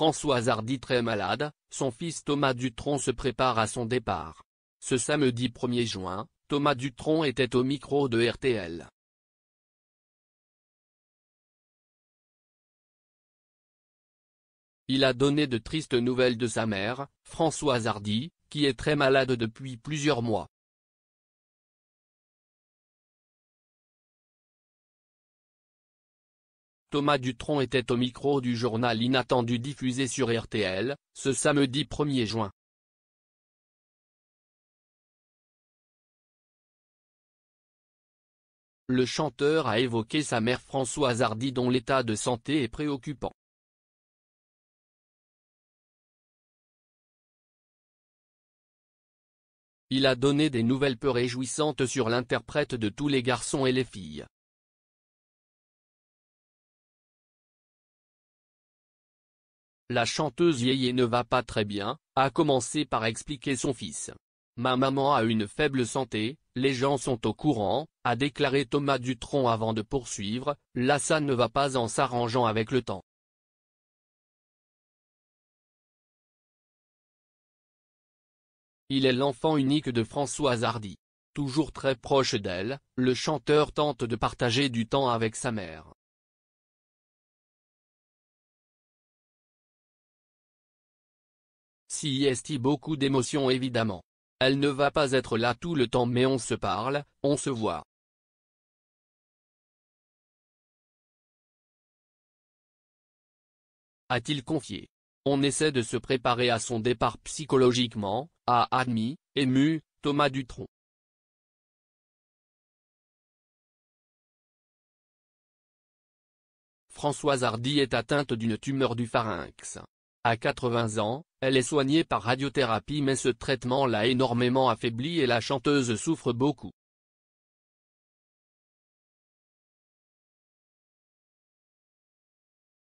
François Hardy très malade, son fils Thomas Dutronc se prépare à son départ. Ce samedi 1er juin, Thomas Dutronc était au micro de RTL. Il a donné de tristes nouvelles de sa mère, Françoise Hardy, qui est très malade depuis plusieurs mois. Thomas Dutronc était au micro du journal inattendu diffusé sur RTL, ce samedi 1er juin. Le chanteur a évoqué sa mère Françoise Hardy dont l'état de santé est préoccupant. Il a donné des nouvelles peu réjouissantes sur l'interprète de tous les garçons et les filles. La chanteuse Yeye ne va pas très bien, a commencé par expliquer son fils. Ma maman a une faible santé, les gens sont au courant, a déclaré Thomas Dutron avant de poursuivre, Lassa ne va pas en s'arrangeant avec le temps. Il est l'enfant unique de François Hardy. Toujours très proche d'elle, le chanteur tente de partager du temps avec sa mère. est-il beaucoup d'émotions évidemment. Elle ne va pas être là tout le temps mais on se parle, on se voit. A-t-il confié. On essaie de se préparer à son départ psychologiquement, a admis, ému, Thomas Dutronc. Françoise Hardy est atteinte d'une tumeur du pharynx. À 80 ans, elle est soignée par radiothérapie mais ce traitement l'a énormément affaiblie et la chanteuse souffre beaucoup.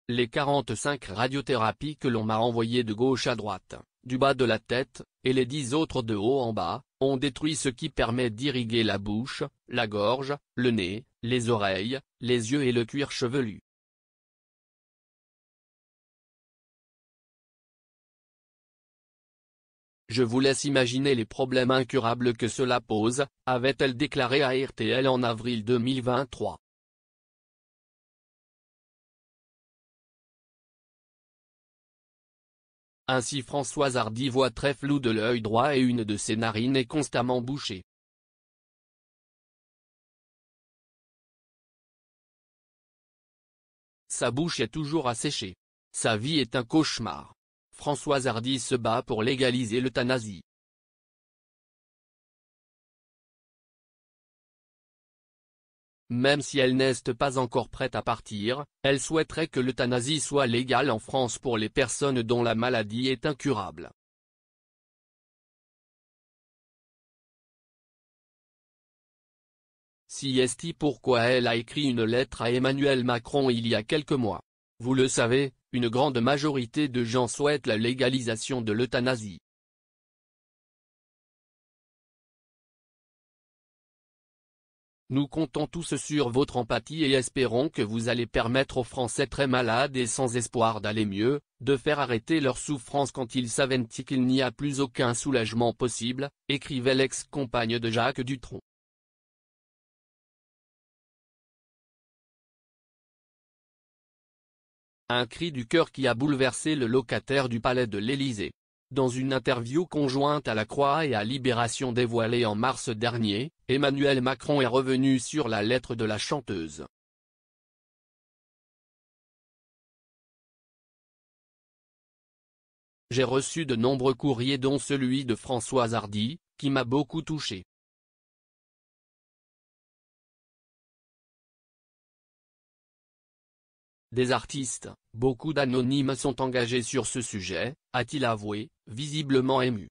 Les 45 radiothérapies que l'on m'a envoyées de gauche à droite, du bas de la tête, et les 10 autres de haut en bas, ont détruit ce qui permet d'irriguer la bouche, la gorge, le nez, les oreilles, les yeux et le cuir chevelu. Je vous laisse imaginer les problèmes incurables que cela pose, avait-elle déclaré à RTL en avril 2023. Ainsi Françoise Hardy voit très flou de l'œil droit et une de ses narines est constamment bouchée. Sa bouche est toujours asséchée. Sa vie est un cauchemar. Françoise Hardy se bat pour légaliser l'euthanasie. Même si elle n'est pas encore prête à partir, elle souhaiterait que l'euthanasie soit légale en France pour les personnes dont la maladie est incurable. Si est-il pourquoi elle a écrit une lettre à Emmanuel Macron il y a quelques mois. Vous le savez, une grande majorité de gens souhaitent la légalisation de l'euthanasie. Nous comptons tous sur votre empathie et espérons que vous allez permettre aux Français très malades et sans espoir d'aller mieux, de faire arrêter leur souffrance quand ils savent qu'il n'y a plus aucun soulagement possible, écrivait l'ex-compagne de Jacques Dutronc. Un cri du cœur qui a bouleversé le locataire du palais de l'Élysée. Dans une interview conjointe à La Croix et à Libération dévoilée en mars dernier, Emmanuel Macron est revenu sur la lettre de la chanteuse. J'ai reçu de nombreux courriers dont celui de Françoise Hardy, qui m'a beaucoup touché. Des artistes, beaucoup d'anonymes sont engagés sur ce sujet, a-t-il avoué, visiblement ému.